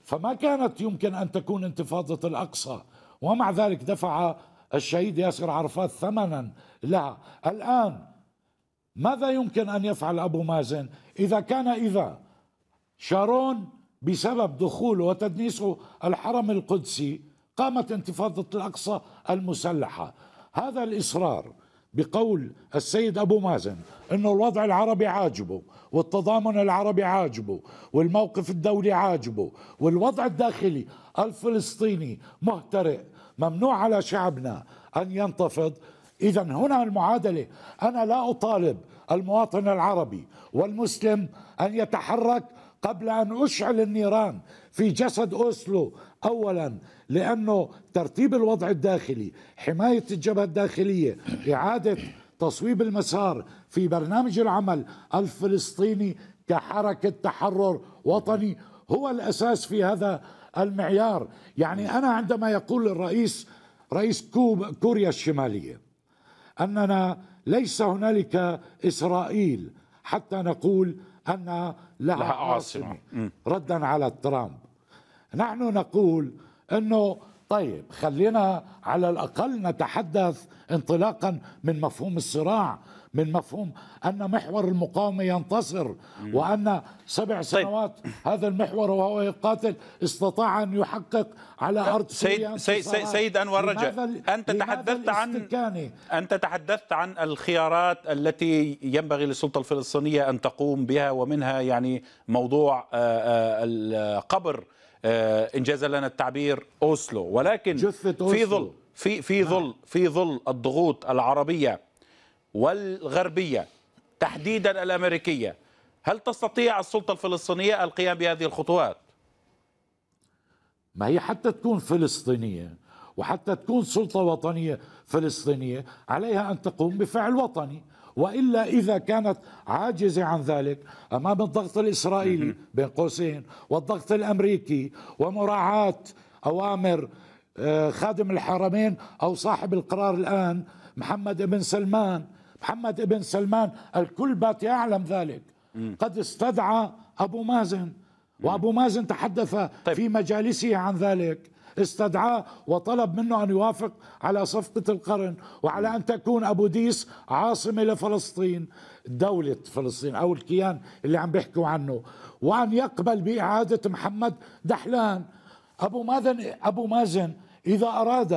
فما كانت يمكن أن تكون انتفاضة الأقصى ومع ذلك دفع الشهيد ياسر عرفات ثمنا لها الآن ماذا يمكن أن يفعل أبو مازن إذا كان إذا شارون بسبب دخوله وتدنيسه الحرم القدسي قامت انتفاضة الأقصى المسلحة هذا الإصرار بقول السيد أبو مازن أنه الوضع العربي عاجبه والتضامن العربي عاجبه والموقف الدولي عاجبه والوضع الداخلي الفلسطيني مهترئ ممنوع على شعبنا أن ينتفض إذا هنا المعادلة أنا لا أطالب المواطن العربي والمسلم أن يتحرك قبل أن أشعل النيران في جسد أوسلو أولا لأنه ترتيب الوضع الداخلي حماية الجبهة الداخلية إعادة تصويب المسار في برنامج العمل الفلسطيني كحركة تحرر وطني هو الأساس في هذا المعيار يعني أنا عندما يقول الرئيس رئيس كوب كوريا الشمالية أننا ليس هنالك إسرائيل حتى نقول أن لها عاصمة ردا على ترامب نحن نقول انه طيب خلينا على الاقل نتحدث انطلاقا من مفهوم الصراع من مفهوم ان محور المقاومه ينتصر وان سبع طيب. سنوات طيب. هذا المحور وهو يقاتل استطاع ان يحقق على ارض سيد سيد, سيد, سيد انور رجا انت تحدثت عن انت تحدثت عن الخيارات التي ينبغي للسلطه الفلسطينيه ان تقوم بها ومنها يعني موضوع آه، آه، القبر آه، انجاز لنا التعبير اوسلو ولكن جثة في ظل في في نعم. ظل في ظل الضغوط العربيه والغربيه تحديدا الامريكيه هل تستطيع السلطه الفلسطينيه القيام بهذه الخطوات ما هي حتى تكون فلسطينيه وحتى تكون سلطه وطنيه فلسطينيه عليها ان تقوم بفعل وطني والا اذا كانت عاجزه عن ذلك امام الضغط الاسرائيلي بين قوسين والضغط الامريكي ومراعاه اوامر آه، خادم الحرمين او صاحب القرار الان محمد بن سلمان محمد بن سلمان الكل بات يعلم ذلك قد استدعى ابو مازن وابو مازن تحدث طيب. في مجالسه عن ذلك استدعاه وطلب منه أن يوافق على صفقة القرن وعلى أن تكون أبو ديس عاصمة لفلسطين دولة فلسطين أو الكيان اللي عم بيحكوا عنه وأن يقبل بإعادة محمد دحلان أبو مازن أبو مازن إذا أراد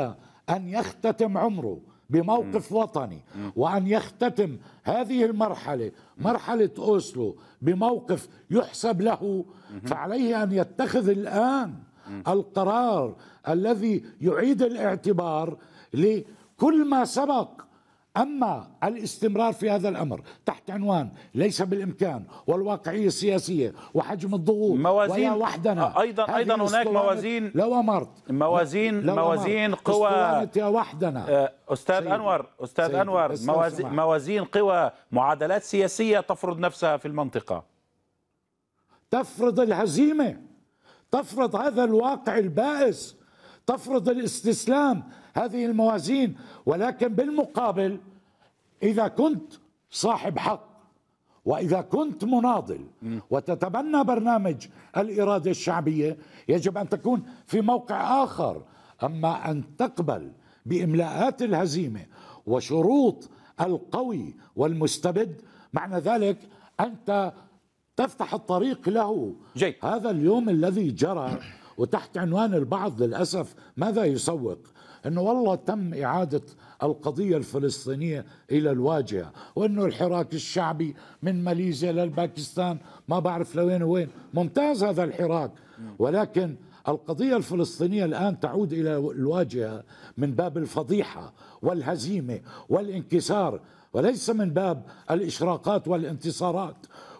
أن يختتم عمره بموقف وطني وأن يختتم هذه المرحلة مرحلة أوسلو بموقف يحسب له فعليه أن يتخذ الآن القرار الذي يعيد الاعتبار لكل ما سبق أما الاستمرار في هذا الأمر تحت عنوان ليس بالإمكان والواقعية السياسية وحجم الضغوط موازين وحدنا أيضا أيضا هناك موازين لو أمرت موازين لو موازين أمرت قوى يا وحدنا أستاذ سيدي أنور أستاذ سيدي أنور موازين, موازين قوى معادلات سياسية تفرض نفسها في المنطقة تفرض الهزيمة تفرض هذا الواقع البائس تفرض الاستسلام هذه الموازين ولكن بالمقابل إذا كنت صاحب حق وإذا كنت مناضل وتتبنى برنامج الإرادة الشعبية يجب أن تكون في موقع آخر أما أن تقبل بإملاءات الهزيمة وشروط القوي والمستبد معنى ذلك أنت تفتح الطريق له جي. هذا اليوم الذي جرى وتحت عنوان البعض للأسف ماذا يسوق أنه والله تم إعادة القضية الفلسطينية إلى الواجهة وأنه الحراك الشعبي من ماليزيا للباكستان ما بعرف لوين وين ممتاز هذا الحراك ولكن القضية الفلسطينية الآن تعود إلى الواجهة من باب الفضيحة والهزيمة والانكسار وليس من باب الإشراقات والانتصارات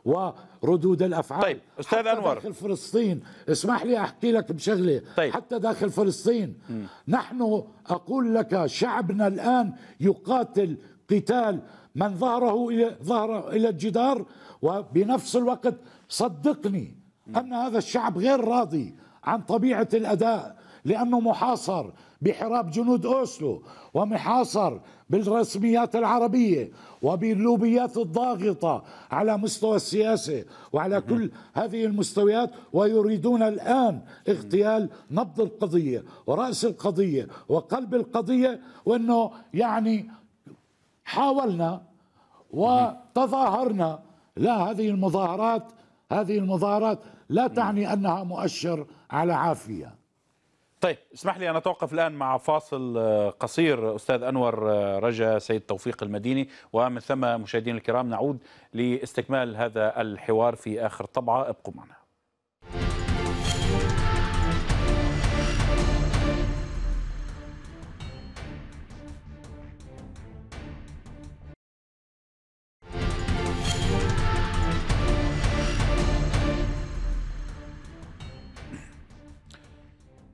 وردود الافعال طيب استاذ انور داخل فلسطين اسمح لي احكي لك بشغله طيب. حتى داخل فلسطين م. نحن اقول لك شعبنا الان يقاتل قتال من ظهره الى ظهر الى الجدار وبنفس الوقت صدقني م. ان هذا الشعب غير راضي عن طبيعه الاداء لأنه محاصر بحراب جنود أوسلو ومحاصر بالرسميات العربية وباللوبيات الضاغطة على مستوى السياسة وعلى كل هذه المستويات ويريدون الآن اغتيال نبض القضية ورأس القضية وقلب القضية وأنه يعني حاولنا وتظاهرنا لا هذه المظاهرات هذه المظاهرات لا تعني أنها مؤشر على عافية طيب اسمح لي أن أتوقف الآن مع فاصل آه، قصير أستاذ أنور آه، رجا سيد توفيق المديني ومن ثم مشاهدينا الكرام نعود لاستكمال هذا الحوار في آخر طبعة ابقوا معنا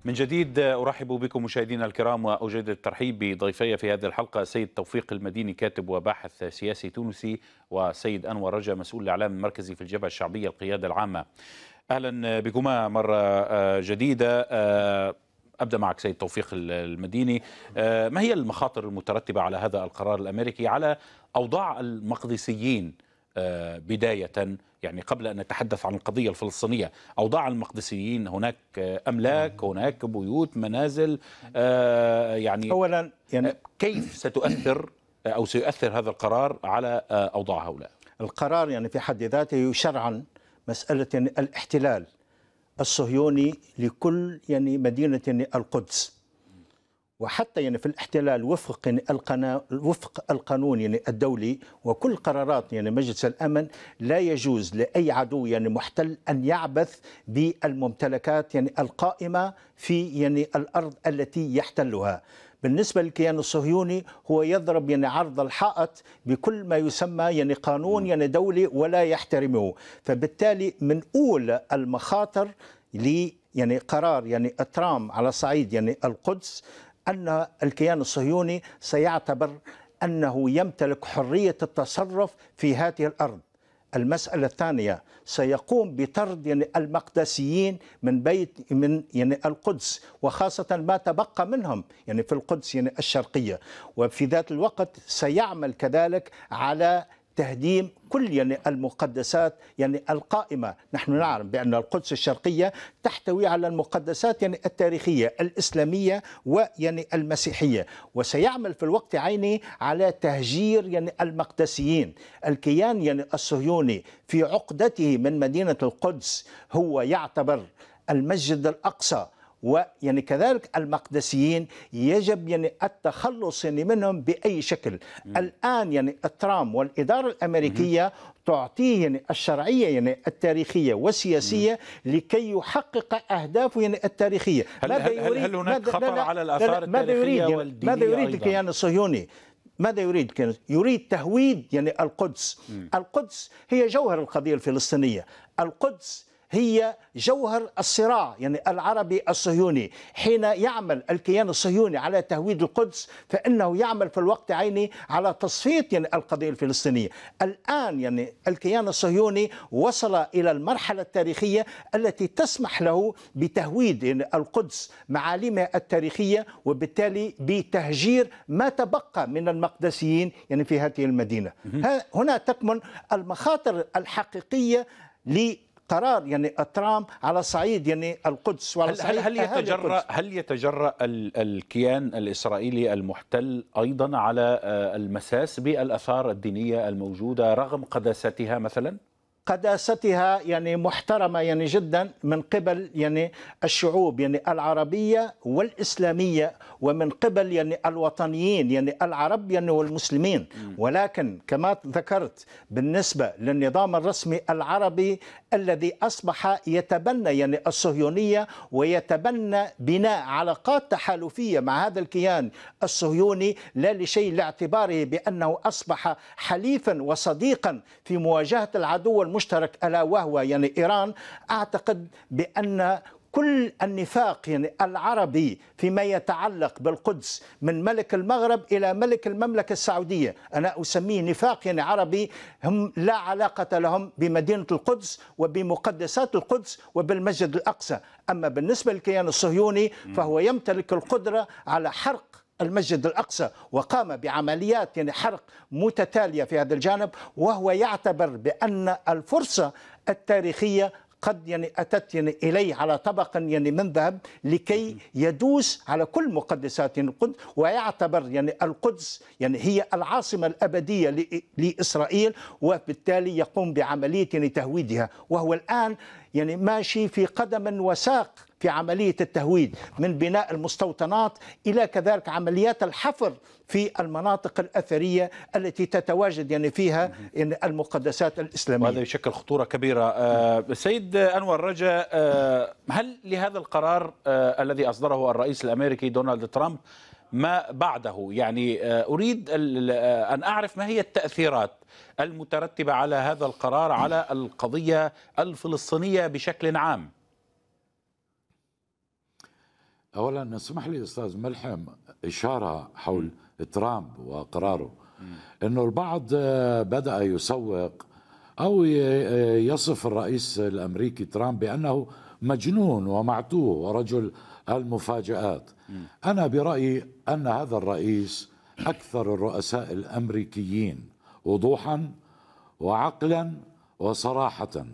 من جديد أرحب بكم مشاهدينا الكرام وأجدد الترحيب بضيفي في هذه الحلقة سيد توفيق المديني كاتب وباحث سياسي تونسي وسيد أنور رجا مسؤول الإعلام المركزي في الجبهة الشعبية القيادة العامة أهلا بكما مرة جديدة آه، أبدأ معك سيد توفيق المديني آه، ما هي المخاطر المترتبة على هذا القرار الأمريكي على أوضاع المقدسيين آه، بداية يعني قبل أن نتحدث عن القضية الفلسطينية أوضاع المقدسيين هناك أملاك هناك بيوت منازل آه، يعني أولا يعني آه، كيف ستؤثر أو سيؤثر هذا القرار على أوضاع هؤلاء القرار يعني في حد ذاته شرعا مسألة الاحتلال الصهيوني لكل يعني مدينة القدس وحتى يعني في الاحتلال وفق القنا... وفق القانون يعني الدولي وكل قرارات يعني مجلس الامن لا يجوز لاي عدو يعني محتل ان يعبث بالممتلكات يعني القائمه في يعني الارض التي يحتلها بالنسبه للكيان الصهيوني هو يضرب يعني عرض الحائط بكل ما يسمى يعني قانون يعني دولي ولا يحترمه فبالتالي من اولى المخاطر ل يعني قرار يعني الترام على صعيد يعني القدس أن الكيان الصهيوني سيعتبر أنه يمتلك حرية التصرف في هذه الأرض المسألة الثانية سيقوم بطرد يعني المقدسيين من بيت من يعني القدس وخاصة ما تبقى منهم يعني في القدس يعني الشرقية وفي ذات الوقت سيعمل كذلك على تهديم كل يعني المقدسات يعني القائمة نحن نعلم بأن القدس الشرقية تحتوي على المقدسات يعني التاريخية الإسلامية ويعني المسيحية وسيعمل في الوقت عيني على تهجير يعني المقدسيين الكيان يعني الصهيوني في عقدته من مدينة القدس هو يعتبر المسجد الأقصى ويعني كذلك المقدسيين يجب يعني التخلص يعني منهم باي شكل م. الان يعني ترامب والاداره الامريكيه م. تعطيه يعني الشرعية يعني التاريخية والسياسية م. لكي يحقق أهدافه يعني التاريخية هل, ماذا هل, يريد هل هناك ماذا خطر لا لا على الآثار التاريخية ماذا يريد يعني؟ والدينية ماذا يريد الكيان يعني الصهيوني ماذا يريد يعني؟ يريد تهويد يعني القدس م. القدس هي جوهر القضية الفلسطينية القدس هي جوهر الصراع يعني العربي الصهيوني حين يعمل الكيان الصهيوني على تهويد القدس فإنه يعمل في الوقت عيني على تصفية يعني القضية الفلسطينية الآن يعني الكيان الصهيوني وصل إلى المرحلة التاريخية التي تسمح له بتهويد يعني القدس معالمها التاريخية وبالتالي بتهجير ما تبقى من المقدسيين يعني في هذه المدينة هنا تكمن المخاطر الحقيقية قرار يعني ترامب على صعيد يعني القدس وعلى هل صعيد هل يتجرأ هل يتجرأ الكيان الإسرائيلي المحتل أيضا على آه، المساس بالآثار الدينية الموجودة رغم قداستها مثلا؟ قداستها يعني محترمه يعني جدا من قبل يعني الشعوب يعني العربيه والاسلاميه ومن قبل يعني الوطنيين يعني العرب يعني والمسلمين ولكن كما ذكرت بالنسبه للنظام الرسمي العربي الذي اصبح يتبنى يعني الصهيونيه ويتبنى بناء علاقات تحالفيه مع هذا الكيان الصهيوني لا لشيء لاعتباره بانه اصبح حليفا وصديقا في مواجهه العدو مشترك الا وهو يعني ايران اعتقد بان كل النفاق يعني العربي فيما يتعلق بالقدس من ملك المغرب الى ملك المملكه السعوديه، انا اسميه نفاق يعني عربي هم لا علاقه لهم بمدينه القدس وبمقدسات القدس وبالمسجد الاقصى، اما بالنسبه للكيان الصهيوني فهو يمتلك القدره على حرق المسجد الأقصى وقام بعمليات يعني حرق متتالية في هذا الجانب وهو يعتبر بأن الفرصة التاريخية قد يعني اتت يعني اليه على طبق يعني من ذهب لكي يدوس على كل مقدسات القدس ويعتبر يعني القدس يعني هي العاصمه الابديه لاسرائيل وبالتالي يقوم بعمليه يعني تهويدها وهو الان يعني ماشي في قدم وساق في عملية التهويد من بناء المستوطنات إلى كذلك عمليات الحفر في المناطق الأثرية التي تتواجد يعني فيها المقدسات الإسلامية وهذا يشكل خطورة كبيرة آه، سيد أنور رجا آه، هل لهذا القرار آه، الذي أصدره الرئيس الأمريكي دونالد ترامب ما بعده يعني أريد أن أعرف ما هي التأثيرات المترتبة على هذا القرار على القضية الفلسطينية بشكل عام اولا اسمح لي استاذ ملحم اشاره حول ترامب وقراره انه البعض بدا يسوق او يصف الرئيس الامريكي ترامب بانه مجنون ومعتوه ورجل المفاجآت أنا برأيي أن هذا الرئيس أكثر الرؤساء الأمريكيين وضوحا وعقلا وصراحة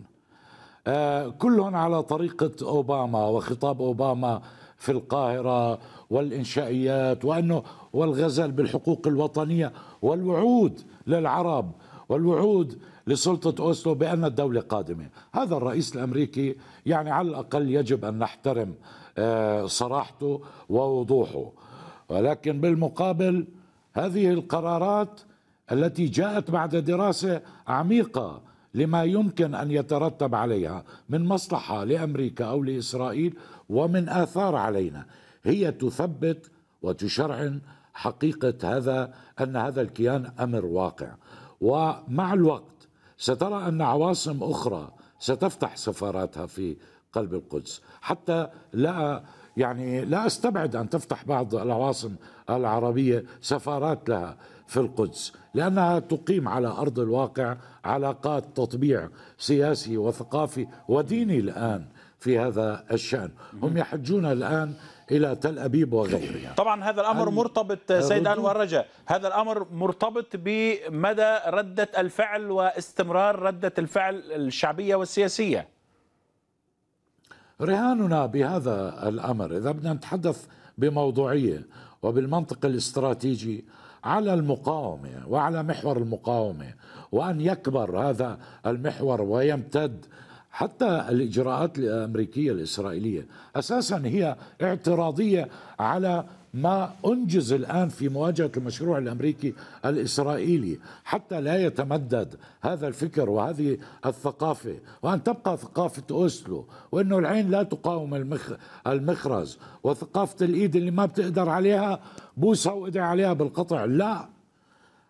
آه، كلهم على طريقة أوباما وخطاب أوباما في القاهرة والإنشائيات وأنه والغزل بالحقوق الوطنية والوعود للعرب والوعود لسلطة أوسلو بأن الدولة قادمة هذا الرئيس الأمريكي يعني على الأقل يجب أن نحترم آه، صراحته ووضوحه ولكن بالمقابل هذه القرارات التي جاءت بعد دراسة عميقة لما يمكن أن يترتب عليها من مصلحة لأمريكا أو لإسرائيل ومن آثار علينا هي تثبت وتشرعن حقيقة هذا أن هذا الكيان أمر واقع ومع الوقت سترى أن عواصم أخرى ستفتح سفاراتها في قلب القدس حتى لا يعني لا استبعد ان تفتح بعض العواصم العربيه سفارات لها في القدس لانها تقيم على ارض الواقع علاقات تطبيع سياسي وثقافي وديني الان في هذا الشأن هم يحجون الآن إلى تل أبيب وغيرها طبعا هذا الأمر مرتبط سيد أنور رجا هذا الأمر مرتبط بمدى ردة الفعل واستمرار ردة الفعل الشعبية والسياسية رهاننا بهذا الأمر إذا بدنا نتحدث بموضوعية وبالمنطق الاستراتيجي على المقاومة وعلى محور المقاومة وأن يكبر هذا المحور ويمتد حتى الإجراءات الأمريكية الإسرائيلية أساسا هي اعتراضية على ما أنجز الآن في مواجهة المشروع الأمريكي الإسرائيلي حتى لا يتمدد هذا الفكر وهذه الثقافة وأن تبقى ثقافة أوسلو وأنه العين لا تقاوم المخ المخرز وثقافة الإيد اللي ما بتقدر عليها بوسة وإدعي عليها بالقطع لا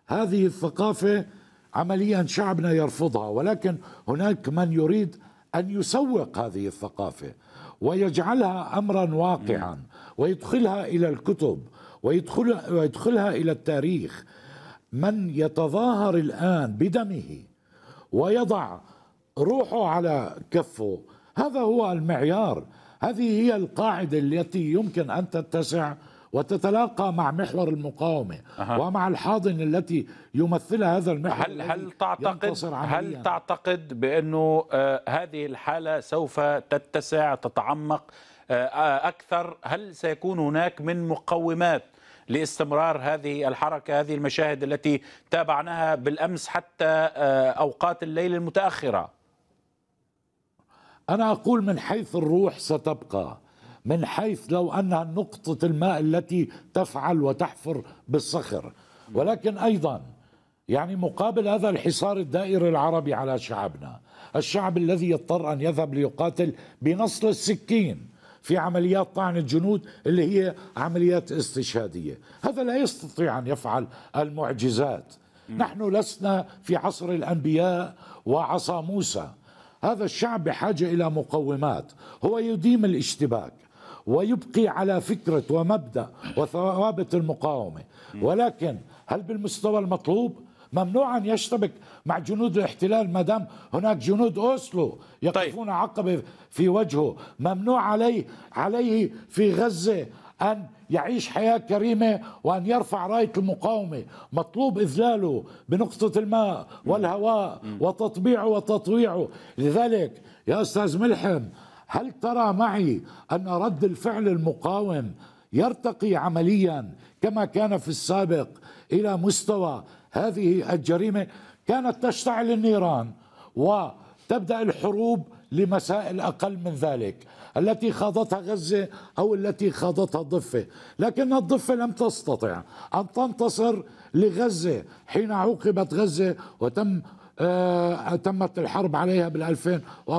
هذه الثقافة عمليا شعبنا يرفضها ولكن هناك من يريد أن يسوق هذه الثقافة ويجعلها أمرا واقعا ويدخلها إلى الكتب ويدخلها, ويدخلها إلى التاريخ من يتظاهر الآن بدمه ويضع روحه على كفه هذا هو المعيار هذه هي القاعدة التي يمكن أن تتسع وتتلاقى مع محور المقاومة أه. ومع الحاضن التي يمثلها هذا المحور هل هل تعتقد هل تعتقد بأنه آه، هذه الحالة سوف تتسع تتعمق آه، آه، أكثر هل سيكون هناك من مقومات لاستمرار هذه الحركة هذه المشاهد التي تابعناها بالأمس حتى أوقات الليل المتأخرة أنا أقول من حيث الروح ستبقى من حيث لو أنها نقطة الماء التي تفعل وتحفر بالصخر ولكن أيضا يعني مقابل هذا الحصار الدائري العربي على شعبنا الشعب الذي يضطر أن يذهب ليقاتل بنصل السكين في عمليات طعن الجنود اللي هي عمليات استشهادية هذا لا يستطيع أن يفعل المعجزات نحن لسنا في عصر الأنبياء وعصا موسى هذا الشعب بحاجة إلى مقومات هو يديم الاشتباك ويبقي على فكرة ومبدأ وثوابت المقاومة ولكن هل بالمستوى المطلوب؟ ممنوع أن يشتبك مع جنود الاحتلال ما دام هناك جنود أوسلو يقفون طيب. عقبة في وجهه ممنوع عليه عليه في غزة أن يعيش حياة كريمة وأن يرفع راية المقاومة مطلوب إذلاله بنقطة الماء والهواء وتطبيعه وتطويعه لذلك يا أستاذ ملحم هل ترى معي أن رد الفعل المقاوم يرتقي عمليا كما كان في السابق إلى مستوى هذه الجريمة كانت تشتعل النيران وتبدأ الحروب لمسائل أقل من ذلك التي خاضتها غزة أو التي خاضتها الضفة لكن الضفة لم تستطع أن تنتصر لغزة حين عوقبت غزة وتم آه، تمت الحرب عليها بال2014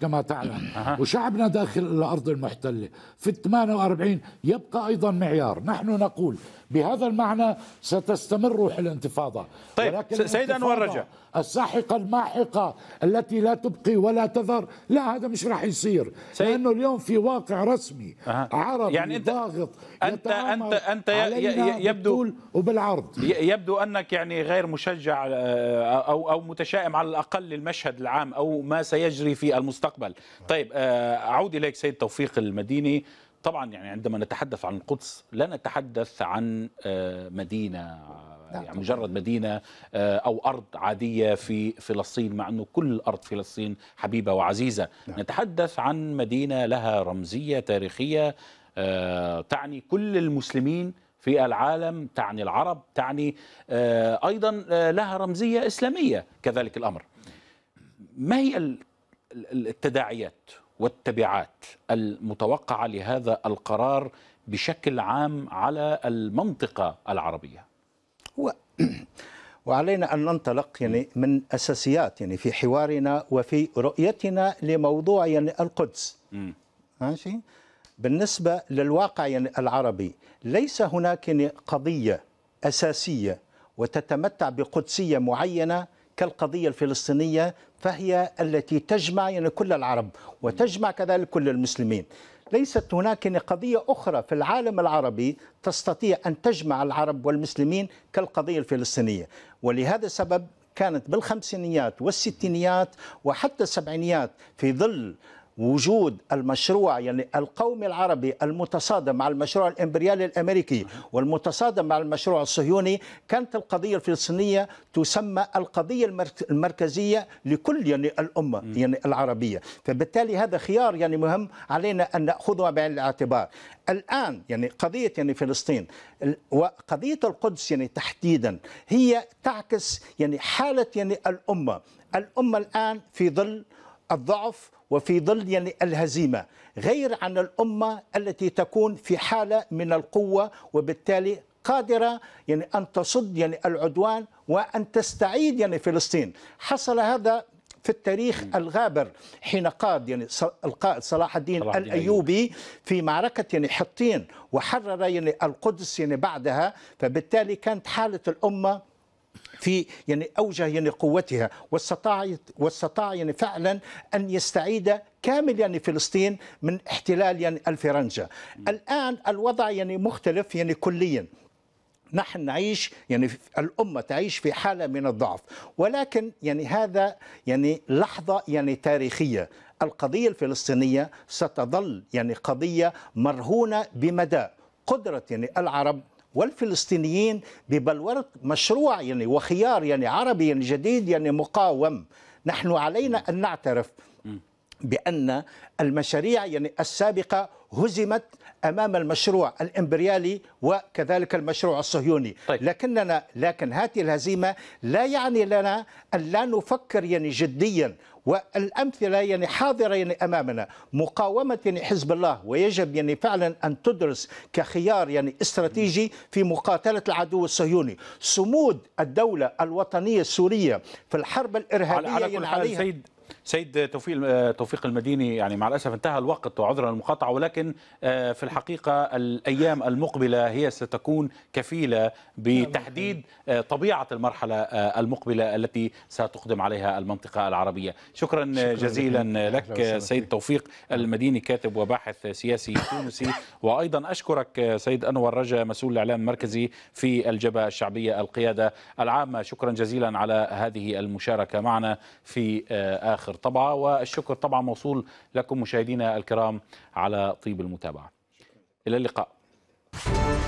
كما تعلم وشعبنا داخل الأرض المحتلة في 48 يبقى أيضا معيار نحن نقول بهذا المعنى ستستمر روح الانتفاضة طيب ولكن سيد أنور رجع الساحقة الماحقة التي لا تبقي ولا تذر لا هذا مش راح يصير سيد... لأنه اليوم في واقع رسمي أه. عربي يعني انت... ضاغط أنت أنت أنت يبدو وبالعرض يبدو أنك يعني غير مشجع آه، أو أو متشائم على الأقل للمشهد العام أو ما سيجري في المستقبل طيب آه، أعود إليك سيد توفيق المديني طبعا يعني عندما نتحدث عن القدس لا نتحدث عن آه، مدينه نعم، يعني مجرد مدينه آه، او ارض عاديه في فلسطين مع انه كل ارض فلسطين حبيبه وعزيزه نعم. نتحدث عن مدينه لها رمزيه تاريخيه آه، تعني كل المسلمين في العالم تعني العرب تعني ايضا لها رمزيه اسلاميه كذلك الامر ما هي التداعيات والتبعات المتوقعه لهذا القرار بشكل عام على المنطقه العربيه؟ هو وعلينا ان ننطلق يعني من اساسيات يعني في حوارنا وفي رؤيتنا لموضوع يعني القدس. ماشي؟ بالنسبه للواقع يعني العربي ليس هناك يعني قضيه اساسيه وتتمتع بقدسيه معينه كالقضية الفلسطينية فهي التي تجمع يعني كل العرب وتجمع كذلك كل المسلمين ليست هناك يعني قضية أخرى في العالم العربي تستطيع أن تجمع العرب والمسلمين كالقضية الفلسطينية ولهذا السبب كانت بالخمسينيات والستينيات وحتى السبعينيات في ظل وجود المشروع يعني القومي العربي المتصادم مع المشروع الامبريالي الامريكي والمتصادم مع المشروع الصهيوني كانت القضيه الفلسطينيه تسمى القضيه المركزيه لكل يعني الامه يعني العربيه فبالتالي هذا خيار يعني مهم علينا ان ناخذه بعين الاعتبار الان يعني قضيه يعني فلسطين وقضيه القدس يعني تحديدا هي تعكس يعني حاله يعني الامه الامه الان في ظل الضعف وفي ظل يعني الهزيمه غير عن الامه التي تكون في حاله من القوه وبالتالي قادره يعني ان تصد يعني العدوان وان تستعيد يعني فلسطين حصل هذا في التاريخ الغابر حين قاد يعني القائد صلاح الدين صلاح الايوبي في معركه يعني حطين وحرر يعني القدس يعني بعدها فبالتالي كانت حاله الامه في يعني اوجه يعني قوتها واستطاعت واستطاع يعني فعلا ان يستعيد كامل يعني فلسطين من احتلال يعني الفرنجة الآن الوضع يعني مختلف يعني كليا نحن نعيش يعني الأمة تعيش في حالة من الضعف ولكن يعني هذا يعني لحظة يعني تاريخية القضية الفلسطينية ستظل يعني قضية مرهونة بمدى قدرة يعني العرب والفلسطينيين ببلورة مشروع يعني وخيار يعني عربي يعني جديد يعني مقاوم نحن علينا أن نعترف بأن المشاريع يعني السابقة هزمت امام المشروع الامبريالي وكذلك المشروع الصهيوني طيب. لكننا لكن هذه الهزيمه لا يعني لنا ان لا نفكر يعني جديا والامثله يعني حاضره يعني امامنا مقاومه يعني حزب الله ويجب يعني فعلا ان تدرس كخيار يعني استراتيجي في مقاتله العدو الصهيوني صمود الدوله الوطنيه السوريه في الحرب الارهابيه على يعني كل حال سيد سيد توفيق توفيق المديني يعني مع الاسف انتهى الوقت وعذرا للمقاطعه ولكن آه، في الحقيقه الايام المقبله هي ستكون كفيله بتحديد آه، طبيعه المرحله آه، المقبله التي ستقدم عليها المنطقه العربيه شكرا, شكرا جزيلا لك, لك سيد توفيق نعم. المديني كاتب وباحث سياسي تونسي وايضا اشكرك سيد انور رجا مسؤول الاعلام المركزي في الجبهه الشعبيه القياده العامه شكرا جزيلا على هذه المشاركه معنا في اخر متأخر طبعا والشكر طبعا موصول لكم مشاهدينا الكرام على طيب المتابعة إلى اللقاء